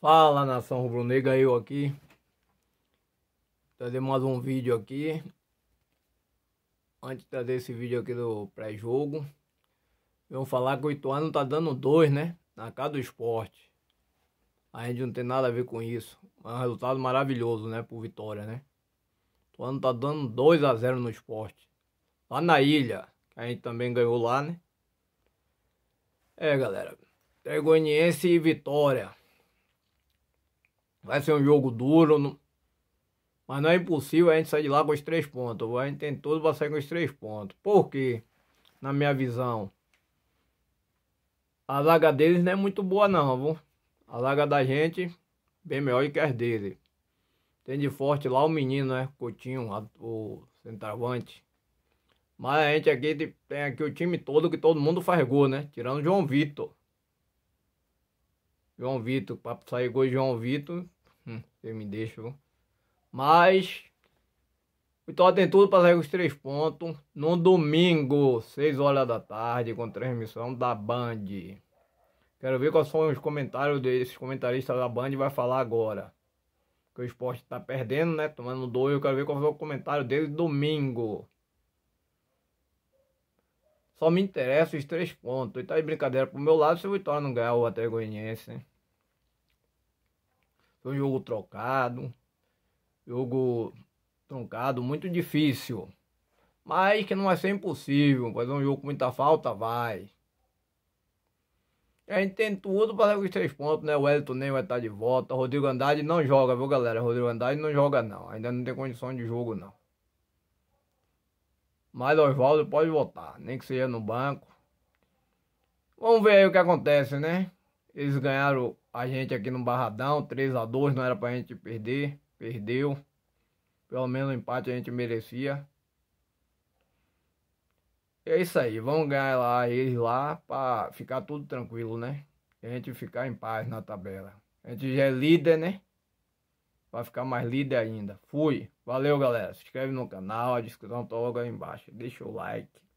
Fala nação rubro-negra, eu aqui Trazer mais um vídeo aqui Antes de trazer esse vídeo aqui do pré-jogo Vamos falar que o Ituano tá dando dois, né? Na casa do esporte A gente não tem nada a ver com isso Mas é um resultado maravilhoso, né? Por vitória, né? O Ituano tá dando 2 a 0 no esporte Lá na ilha que A gente também ganhou lá, né? É, galera Pegoniense e Vitória Vai ser um jogo duro, não... mas não é impossível a gente sair de lá com os três pontos. A gente tem tudo para sair com os três pontos. Por quê? Na minha visão, a zaga deles não é muito boa não, viu? A zaga da gente, bem melhor do que as deles Tem de forte lá o menino, né? Coutinho, o centroavante. Mas a gente aqui tipo, tem aqui o time todo que todo mundo faz gol, né? Tirando o João Vitor. João Vitor, pra sair gol de João Vitor, Hum, eu me deixo, Mas o Vitória tem tudo para sair os três pontos no domingo, 6 horas da tarde, com transmissão da Band. Quero ver quais são os comentários desses comentaristas da Band vai falar agora. Que o esporte tá perdendo, né? Tomando dois, eu quero ver qual foi o comentário dele domingo. Só me interessa os três pontos. E tá de brincadeira pro meu lado se o Vitória não ganhar o Atlético Goianiense, hein? Foi um jogo trocado, jogo truncado, muito difícil. Mas que não vai é ser impossível. Fazer um jogo com muita falta, vai. A gente tem tudo para levar os três pontos, né? O Wellington nem vai estar de volta. Rodrigo Andrade não joga, viu, galera? Rodrigo Andrade não joga, não. Ainda não tem condição de jogo, não. Mas Oswaldo pode voltar, nem que seja no banco. Vamos ver aí o que acontece, né? Eles ganharam a gente aqui no Barradão, 3 a 2 não era pra gente perder. Perdeu. Pelo menos o empate a gente merecia. É isso aí, vamos ganhar lá eles lá para ficar tudo tranquilo, né? E a gente ficar em paz na tabela. A gente já é líder, né? Pra ficar mais líder ainda. Fui. Valeu, galera. Se inscreve no canal, a descrição tá logo aí embaixo. Deixa o like.